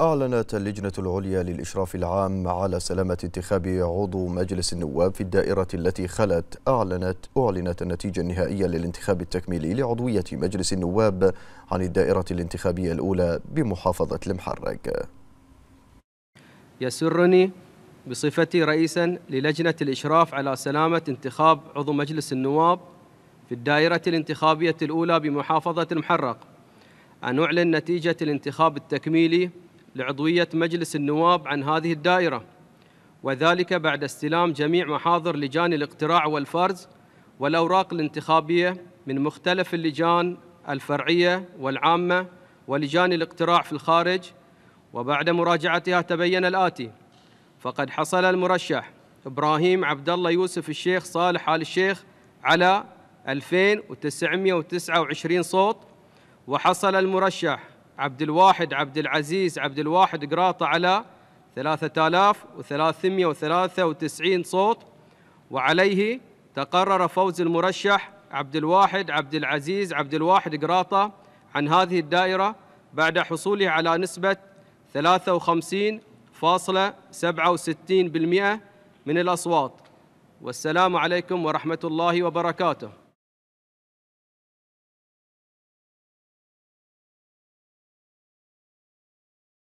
أعلنت اللجنة العليا للإشراف العام على سلامة انتخاب عضو مجلس النواب في الدائرة التي خلت أعلنت أعلنت النتيجة النهائية للانتخاب التكميلي لعضوية مجلس النواب عن الدائرة الانتخابية الأولى بمحافظة المحرق. يسرني بصفتي رئيسا للجنة الإشراف على سلامة انتخاب عضو مجلس النواب في الدائرة الانتخابية الأولى بمحافظة المحرق أن أعلن نتيجة الانتخاب التكميلي لعضوية مجلس النواب عن هذه الدائرة وذلك بعد استلام جميع محاضر لجان الاقتراع والفرز والأوراق الانتخابية من مختلف اللجان الفرعية والعامة ولجان الاقتراع في الخارج وبعد مراجعتها تبين الآتي فقد حصل المرشح إبراهيم عبد الله يوسف الشيخ صالح آل الشيخ على 2929 صوت وحصل المرشح عبد الواحد عبد العزيز عبد الواحد قراطة على 3393 صوت وعليه تقرر فوز المرشح عبد الواحد عبد العزيز عبد الواحد قراطة عن هذه الدائرة بعد حصوله على نسبة 53.67% من الأصوات والسلام عليكم ورحمة الله وبركاته